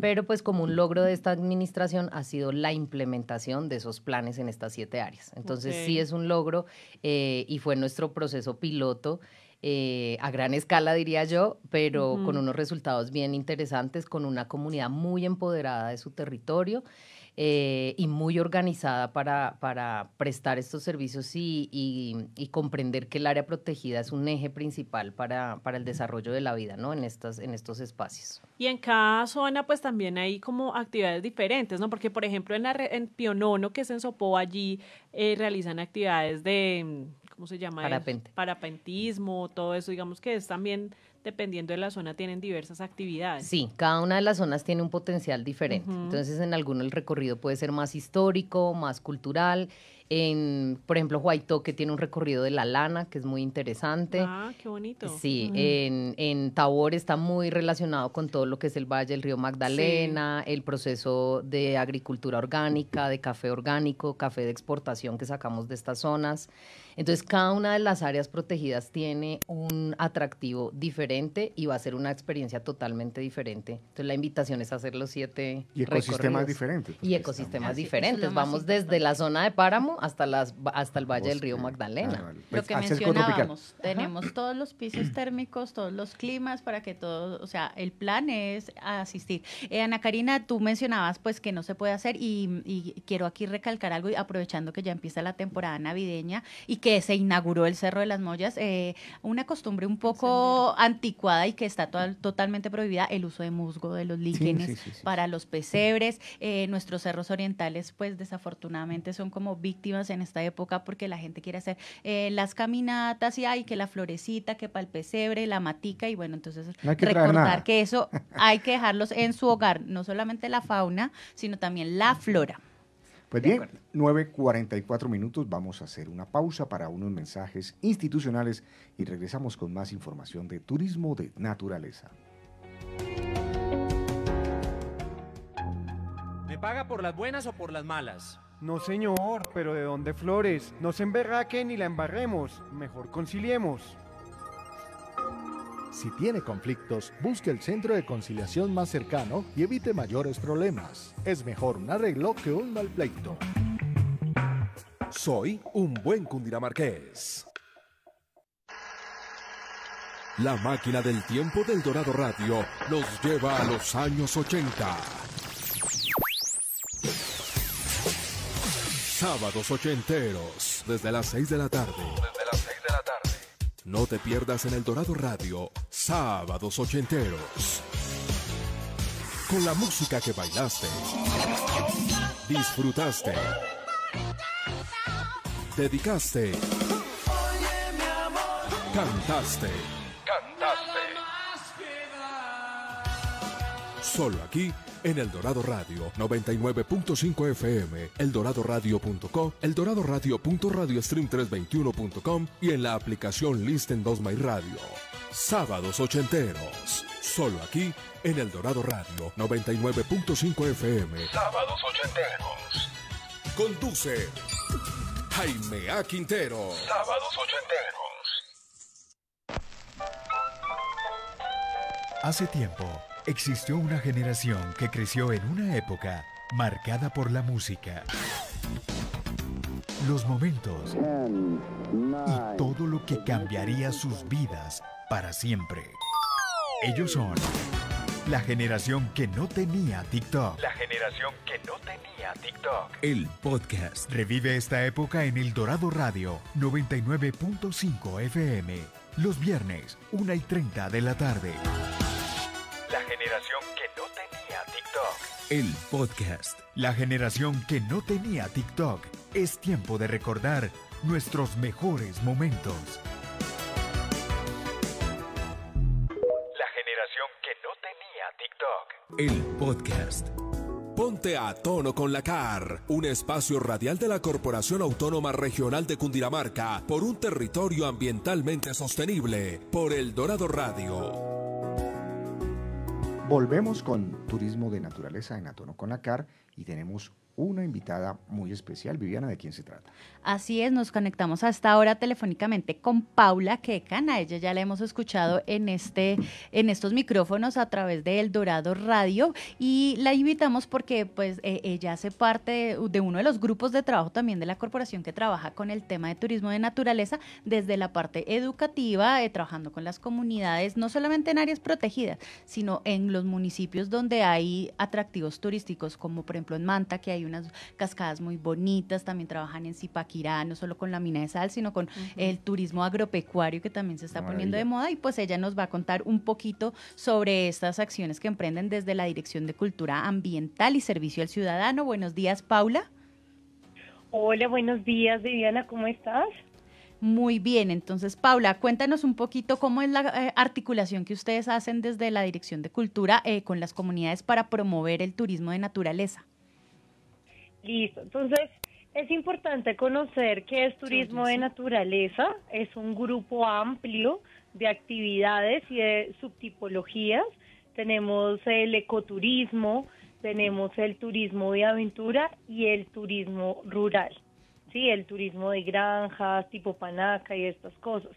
Speaker 14: pero pues como un logro de esta administración ha sido la implementación de esos planes en estas siete áreas. Entonces sí es un logro eh, y fue nuestro proceso piloto. Eh, a gran escala, diría yo, pero con unos resultados bien interesantes, con una comunidad muy empoderada de su territorio. Eh, y muy organizada para, para prestar estos servicios y, y, comprender que el área protegida es un eje principal para, para el desarrollo de la vida ¿no? en, estas, en estos espacios.
Speaker 2: Y en cada zona pues también hay como actividades diferentes, ¿no? porque por ejemplo en, la, en Pionono, que es en Sopó, allí eh, realizan actividades de, mm, ¿cómo se llama? Parapente. Parapentismo, todo eso, digamos que es también dependiendo de la zona, tienen diversas actividades. Sí,
Speaker 14: cada una de las zonas tiene un potencial diferente. Entonces, en alguno el recorrido puede ser más histórico, más cultural. En, por ejemplo, que tiene un recorrido de la lana que es muy interesante. Ah, qué bonito. Sí, en, en, Tabor está muy relacionado con todo lo que es el valle, del río Magdalena, el proceso de agricultura orgánica, de café orgánico, café de exportación que sacamos de estas zonas. Entonces, cada una de las áreas protegidas tiene un atractivo diferente y va a ser una experiencia totalmente diferente. Entonces, la invitación es hacer los siete y ecosistemas diferentes. Pues, y ecosistemas ah, diferentes. Vamos desde la zona de páramo hasta las hasta el valle del río ah, Magdalena. lo pues, que mencionábamos,
Speaker 3: tenemos todos los pisos térmicos, todos los climas para que todos, o sea, el plan es asistir. Eh, Ana Karina, tú mencionabas pues que no se puede hacer y, quiero aquí recalcar algo aprovechando que ya empieza la temporada navideña y que se inauguró el Cerro de las Mollas, eh, una costumbre un poco anticuada y que está totalmente prohibida el uso de musgo de los líquenes para los pesebres. Eh, nuestros cerros orientales, pues desafortunadamente son como víctimas en esta época porque la gente quiere hacer eh, las caminatas y hay que la florecita, que para el pesebre, la matica y bueno, entonces recordar que eso hay que dejarlos en su hogar, no solamente la fauna, sino también la flora.
Speaker 1: Pues bien, 9.44 minutos, vamos a hacer una pausa para unos mensajes institucionales y regresamos con más información de turismo de naturaleza.
Speaker 5: ¿Me paga por las buenas o por las malas?
Speaker 1: No señor, pero ¿de dónde flores? No se emberraque ni la embarremos, mejor conciliemos.
Speaker 6: Si tiene conflictos, busque el centro de conciliación más cercano y evite mayores problemas. Es mejor un arreglo que un mal pleito. Soy un buen cundinamarqués. La máquina del tiempo del Dorado Radio los lleva a los años 80. Sábados ochenteros, desde las 6 de la tarde. No te pierdas en El Dorado Radio, Sábados Ochenteros. Con la música que bailaste, disfrutaste, dedicaste, cantaste, cantaste. Solo aquí en El Dorado Radio 99.5 FM, eldoradoradio.co, Stream 321com y en la aplicación Listen 2 My Radio. Sábados ochenteros, solo aquí en El Dorado Radio 99.5 FM. Sábados ochenteros. Conduce Jaime A. Quintero. Sábados ochenteros. Hace tiempo Existió una generación que creció en una época marcada por la música, los momentos y todo lo que cambiaría sus vidas para siempre. Ellos son la generación que no tenía TikTok. La generación que no tenía TikTok. El podcast revive esta época en El Dorado Radio 99.5 FM. Los viernes, 1 y 30 de la tarde generación que no tenía TikTok. El podcast. La generación que no tenía TikTok. Es tiempo de recordar nuestros mejores momentos. La generación que no tenía TikTok. El podcast. Ponte a tono con la CAR, un espacio radial de la Corporación Autónoma Regional de Cundinamarca por un territorio ambientalmente sostenible, por El Dorado Radio.
Speaker 1: Volvemos con Turismo de Naturaleza en Atono con la CAR y tenemos una invitada muy especial. Viviana, ¿de quién se trata?
Speaker 3: Así es, nos conectamos hasta ahora telefónicamente con Paula Quecana. Ella ya la hemos escuchado en, este, en estos micrófonos a través de El Dorado Radio y la invitamos porque pues, eh, ella hace parte de, uno de los grupos de trabajo también de la corporación que trabaja con el tema de turismo de naturaleza desde la parte educativa, eh, trabajando con las comunidades, no solamente en áreas protegidas, sino en los municipios donde hay atractivos turísticos, como por ejemplo en Manta, que hay unas cascadas muy bonitas, también trabajan en Zipaquirá, no solo con la mina de sal, sino con el turismo agropecuario que también se está poniendo de moda y pues ella nos va a contar un poquito sobre estas acciones que emprenden desde la Dirección de Cultura Ambiental y Servicio al Ciudadano. Buenos días, Paula. Hola, buenos días, Viviana, ¿cómo estás? Muy bien, entonces Paula, cuéntanos un poquito cómo es la eh, articulación que ustedes hacen desde la Dirección de Cultura eh, con las comunidades para promover el turismo de naturaleza.
Speaker 7: Listo. Entonces, es importante conocer qué es turismo de naturaleza, es un grupo amplio de actividades y de subtipologías. Tenemos el ecoturismo, tenemos el turismo de aventura y el turismo rural, ¿sí? el turismo de granjas, tipo panaca y estas cosas.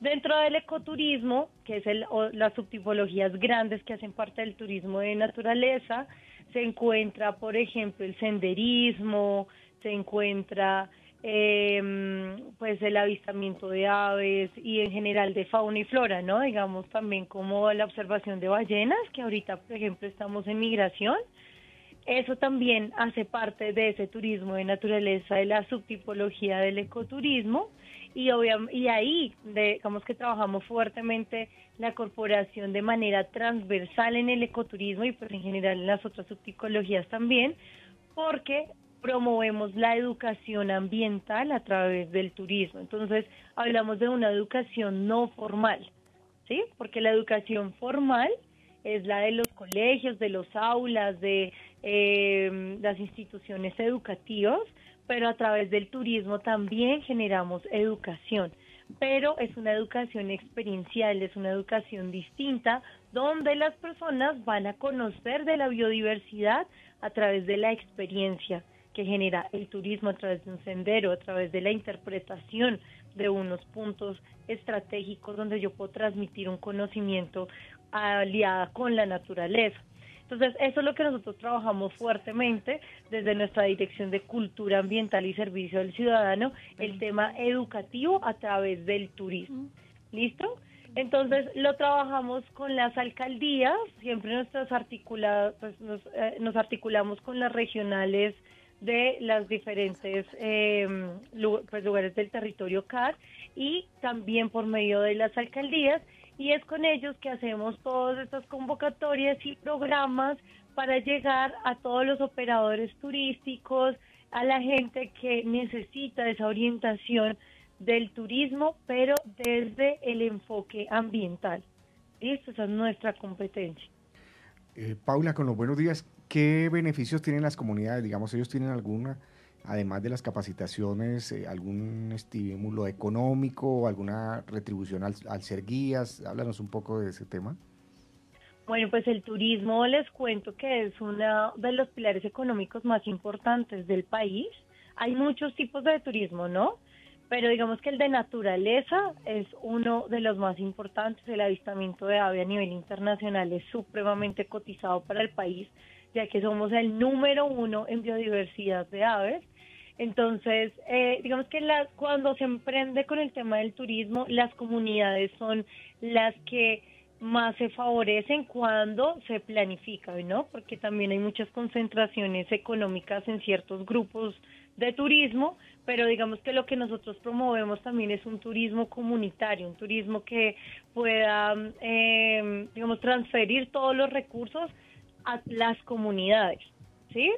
Speaker 7: Dentro del ecoturismo, que es las subtipologías grandes que hacen parte del turismo de naturaleza, se encuentra, por ejemplo, el senderismo, se encuentra em, pues el avistamiento de aves y en general de fauna y flora, ¿no? Digamos también como la observación de ballenas, que ahorita, por ejemplo, estamos en migración. Eso también hace parte de ese turismo de naturaleza, de la subtipología del ecoturismo y, y ahí, digamos que trabajamos fuertemente la corporación de manera transversal en el ecoturismo y pues en general en las otras subticologías también, porque promovemos la educación ambiental a través del turismo. Entonces, hablamos de una educación no formal, ¿sí? Porque la educación formal es la de los colegios, de los aulas, de eh, las instituciones educativas, pero a través del turismo también generamos educación pero es una educación experiencial, es una educación distinta, donde las personas van a conocer de la biodiversidad a través de la experiencia que genera el turismo, a través de un sendero, a través de la interpretación de unos puntos estratégicos donde yo puedo transmitir un conocimiento aliada con la naturaleza. Entonces, eso es lo que nosotros trabajamos fuertemente desde nuestra Dirección de Cultura Ambiental y Servicio del Ciudadano, el tema educativo a través del turismo. ¿Listo? Entonces lo trabajamos con las alcaldías, siempre nuestras pues, eh, nos, articulamos con las regionales de las diferentes em, pues, lugares del territorio CAR y también por medio de las alcaldías y es con ellos que hacemos todas estas convocatorias y programas para llegar a todos los operadores turísticos, a la gente que necesita esa orientación del turismo, pero desde el enfoque ambiental. Esta es nuestra competencia.
Speaker 1: Eh, Paula, con los buenos días, ¿qué beneficios tienen las comunidades? Digamos, ellos tienen alguna además de las capacitaciones, eh, algún estímulo económico, alguna retribución al, ser guías? Háblanos un poco de ese tema.
Speaker 7: Bueno, pues el turismo les cuento que es uno de los pilares económicos más importantes del país. Hay muchos tipos de turismo, ¿no? Pero digamos que el de naturaleza es uno de los más importantes. El avistamiento de ave a nivel internacional es supremamente cotizado para el país ya que somos el número uno en biodiversidad de aves entonces, eh, digamos que cuando se emprende con el tema del turismo, las comunidades son las que más se favorecen cuando se planifica, ¿no? Porque también hay muchas concentraciones económicas en ciertos grupos de turismo, pero digamos que lo que nosotros promovemos también es un turismo comunitario, un turismo que pueda, em, digamos, transferir todos los recursos a las comunidades, ¿sí?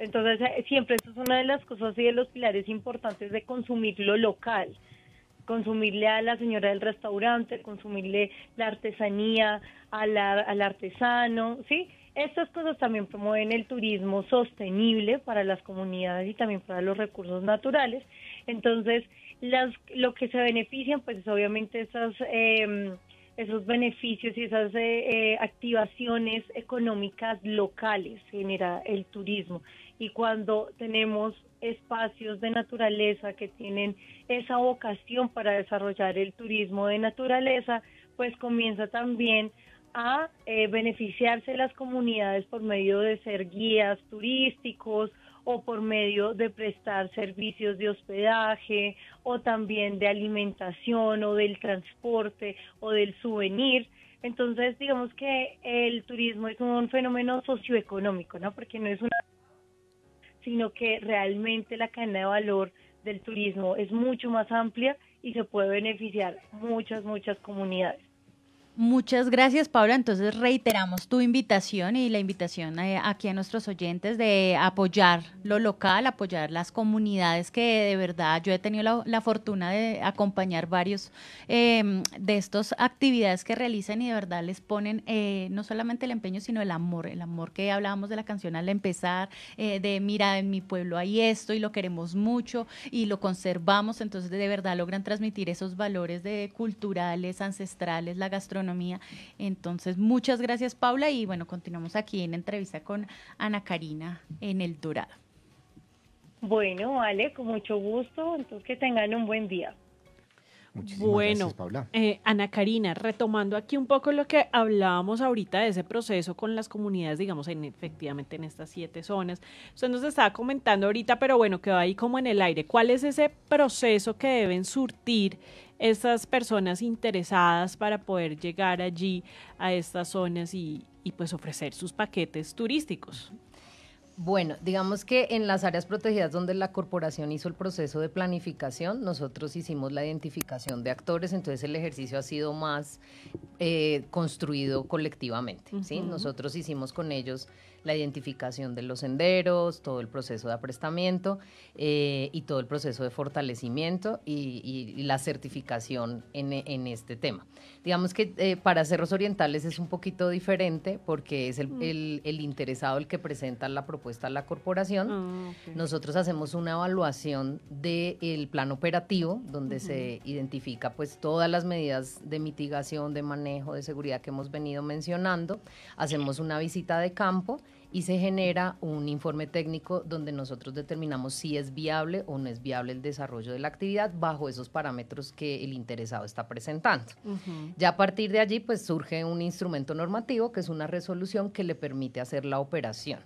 Speaker 7: Entonces, eh, siempre eso es una de las cosas y de los pilares importantes de consumir lo local, consumirle a la señora del restaurante, consumirle la artesanía al, al artesano, ¿sí? Estas cosas también promueven el turismo sostenible para las comunidades y también para los recursos naturales. Entonces, las, lo que se benefician, pues obviamente esas... Em, esos beneficios y esas eh, eh, activaciones económicas locales genera el turismo y cuando tenemos espacios de naturaleza que tienen esa vocación para desarrollar el turismo de naturaleza, pues comienza también a eh, beneficiarse las comunidades por medio de ser guías turísticos o por medio de prestar servicios de hospedaje o también de alimentación o del transporte o del souvenir. Entonces, digamos que el turismo es un fenómeno socioeconómico, ¿no? Porque no es una sino que realmente la cadena de valor del turismo es mucho más amplia y se puede beneficiar muchas, muchas comunidades.
Speaker 3: Muchas gracias, Paula. Entonces reiteramos tu invitación y la invitación eh, aquí a nuestros oyentes de apoyar lo local, apoyar las comunidades que de verdad yo he tenido la, fortuna de acompañar varios em, de estas actividades que realizan y de verdad les ponen eh, no solamente el empeño, sino el amor, el amor que hablábamos de la canción al empezar, eh, de mira, en mi pueblo hay esto y lo queremos mucho y lo conservamos. Entonces de verdad logran transmitir esos valores de culturales, ancestrales, la gastronomía entonces, muchas gracias Paula y bueno, continuamos aquí en entrevista con Ana Karina en El Dorado. Bueno,
Speaker 7: Ale, con mucho gusto. Entonces, que tengan un buen día.
Speaker 2: Muchísimas bueno, gracias, Paula. Eh, Ana Karina, retomando aquí un poco lo que hablábamos ahorita de ese proceso con las comunidades, digamos, en, efectivamente en estas siete zonas. Usted nos estaba comentando ahorita, pero bueno, quedó ahí como en el aire. ¿Cuál es ese proceso que deben surtir estas personas interesadas para poder llegar allí a estas zonas y, pues ofrecer sus paquetes
Speaker 14: turísticos. Bueno, digamos que en las áreas protegidas donde la corporación hizo el proceso de planificación, nosotros hicimos la identificación de actores, entonces el ejercicio ha sido más eh, construido colectivamente. ¿sí? Nosotros hicimos con ellos la identificación de los senderos, todo el proceso de aprestamiento eh, y todo el proceso de fortalecimiento y, la certificación en, este tema. Digamos que eh, para Cerros Orientales es un poquito diferente porque es el, mm. interesado el que presenta la propuesta a la corporación. Ah, Nosotros hacemos una evaluación del plan operativo donde se identifica pues todas las medidas de mitigación, de manejo, de seguridad que hemos venido mencionando. Hacemos una visita de campo y se genera un informe técnico donde nosotros determinamos si es viable o no es viable el desarrollo de la actividad bajo esos parámetros que el interesado está presentando. Ya a partir de allí, pues surge un instrumento normativo que es una resolución que le permite hacer la operación.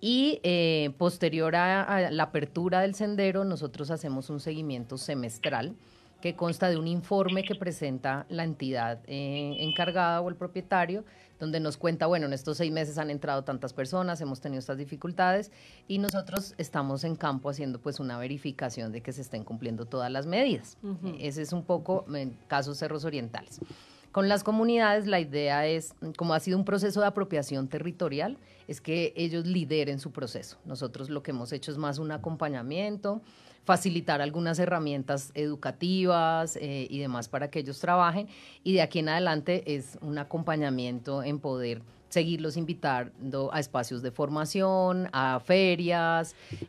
Speaker 14: Y eh, posterior a, la apertura del sendero, nosotros hacemos un seguimiento semestral que consta de un informe que presenta la entidad eh, encargada o el propietario, donde nos cuenta, bueno, en estos seis meses han entrado tantas personas, hemos tenido estas dificultades y nosotros estamos en campo haciendo pues una verificación de que se estén cumpliendo todas las medidas. E, ese es un poco en casos cerros orientales. Con las comunidades la idea es, como ha sido un proceso de apropiación territorial, es que ellos lideren su proceso. Nosotros lo que hemos hecho es más un acompañamiento, facilitar algunas herramientas educativas eh, y demás para que ellos trabajen. Y de aquí en adelante es un acompañamiento en poder seguirlos invitando a espacios de formación, a ferias, eh,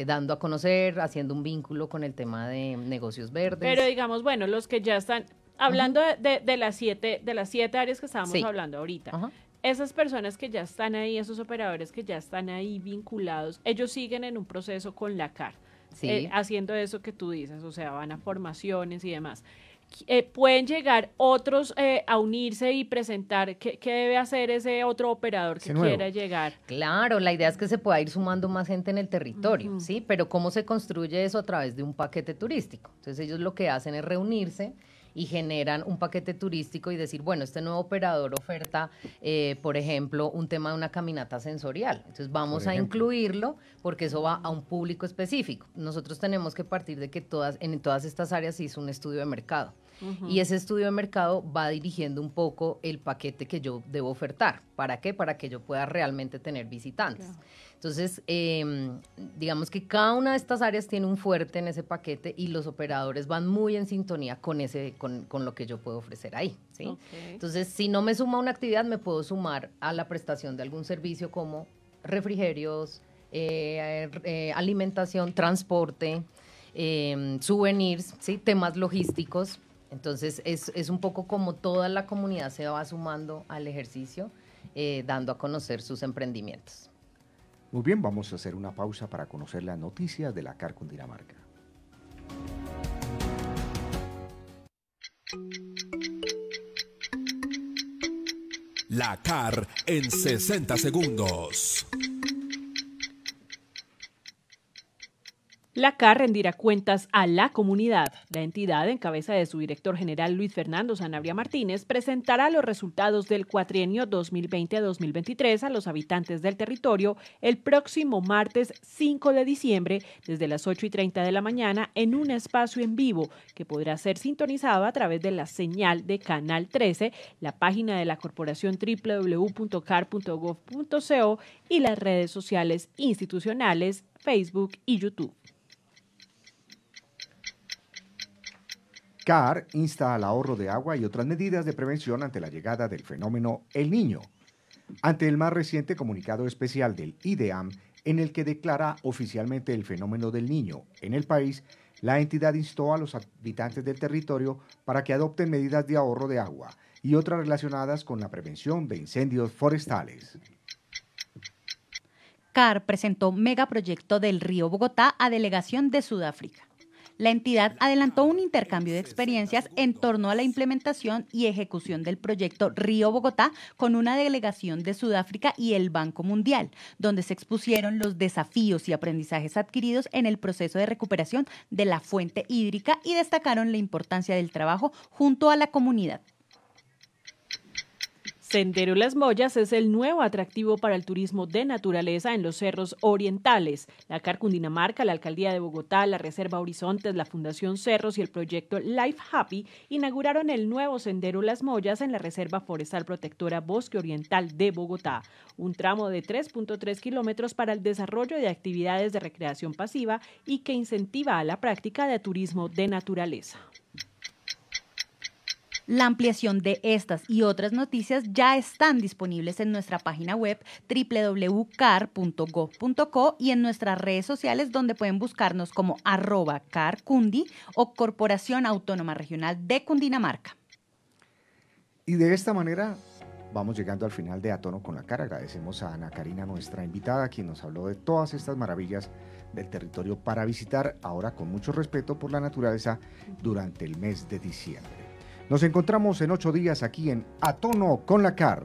Speaker 14: eh, dando a conocer, haciendo un vínculo con el tema de negocios verdes. Pero
Speaker 2: digamos, bueno, los que ya están, hablando de, las, siete, de las siete áreas que estábamos hablando ahorita. esas personas que ya están ahí, esos operadores que ya están ahí vinculados, ellos siguen en un proceso con la carta eh, haciendo eso que tú dices, o sea, van a formaciones y demás. Eh, ¿Pueden llegar otros eh, a unirse y presentar qué, debe hacer ese otro operador que quiera
Speaker 14: llegar? Claro, la idea es que se pueda ir sumando más gente en el territorio, ¿sí? Pero ¿cómo se construye eso a través de un paquete turístico? Entonces ellos lo que hacen es reunirse y generan un paquete turístico y decir, bueno, este nuevo operador oferta, eh, por ejemplo, un tema de una caminata sensorial. Entonces vamos a incluirlo porque eso va a un público específico. Nosotros tenemos que partir de que todas, en todas estas áreas se hizo un estudio de mercado. Y ese estudio de mercado va dirigiendo un poco el paquete que yo debo ofertar. ¿Para qué? Para que yo pueda realmente tener visitantes. Entonces, em, digamos que cada una de estas áreas tiene un fuerte en ese paquete y los operadores van muy en sintonía con, ese, con, lo que yo puedo ofrecer ahí. Entonces, si no me suma una actividad, me puedo sumar a la prestación de algún servicio como refrigerios, eh, eh, alimentación, transporte, em, souvenirs, temas logísticos. Entonces, es, un poco como toda la comunidad se va sumando al ejercicio. Eh, dando a conocer sus emprendimientos.
Speaker 1: Muy bien, vamos a hacer una pausa para conocer las noticias de la CAR Dinamarca.
Speaker 6: La CAR en 60 segundos.
Speaker 2: La CAR rendirá cuentas a la comunidad. La entidad, en cabeza de su director general Luis Fernando Sanabria Martínez, presentará los resultados del cuatrienio 2020-2023 a los habitantes del territorio el próximo martes 5 de diciembre desde las 8 y 30 de la mañana en un espacio en vivo que podrá ser sintonizado a través de la señal de Canal 13, la página de la corporación www.car.gov.co y las redes sociales institucionales Facebook y YouTube.
Speaker 1: CAR insta al ahorro de agua y otras medidas de prevención ante la llegada del fenómeno El Niño. Ante el más reciente comunicado especial del IDEAM, en el que declara oficialmente el fenómeno del niño en el país, la entidad instó a los habitantes del territorio para que adopten medidas de ahorro de agua y otras relacionadas con la prevención de incendios forestales.
Speaker 3: CAR presentó megaproyecto del río Bogotá a delegación de Sudáfrica la entidad adelantó un intercambio de experiencias en torno a la implementación y ejecución del proyecto Río Bogotá con una delegación de Sudáfrica y el Banco Mundial, donde se expusieron los desafíos y aprendizajes adquiridos en el proceso de recuperación de la fuente hídrica y destacaron la importancia del trabajo junto a la comunidad. Sendero Las Mollas es el nuevo atractivo para el
Speaker 2: turismo de naturaleza en los cerros orientales. La Carcundinamarca, la Alcaldía de Bogotá, la Reserva Horizontes, la Fundación Cerros y el proyecto Life Happy inauguraron el nuevo Sendero Las Mollas en la Reserva Forestal Protectora Bosque Oriental de Bogotá, un tramo de 3.3 kilómetros para el desarrollo de actividades de recreación pasiva y que incentiva
Speaker 3: a la práctica de turismo de naturaleza. La ampliación de estas y otras noticias ya están disponibles en nuestra página web www.car.gov.co y en nuestras redes sociales donde pueden buscarnos como arroba carcundi o Corporación Autónoma Regional de Cundinamarca.
Speaker 1: Y de esta manera vamos llegando al final de Atono con la Cara. Agradecemos a Ana Karina, nuestra invitada, quien nos habló de todas estas maravillas del territorio para visitar ahora con mucho respeto por la naturaleza durante el mes de diciembre. Nos encontramos en ocho días aquí en Atono con la CAR.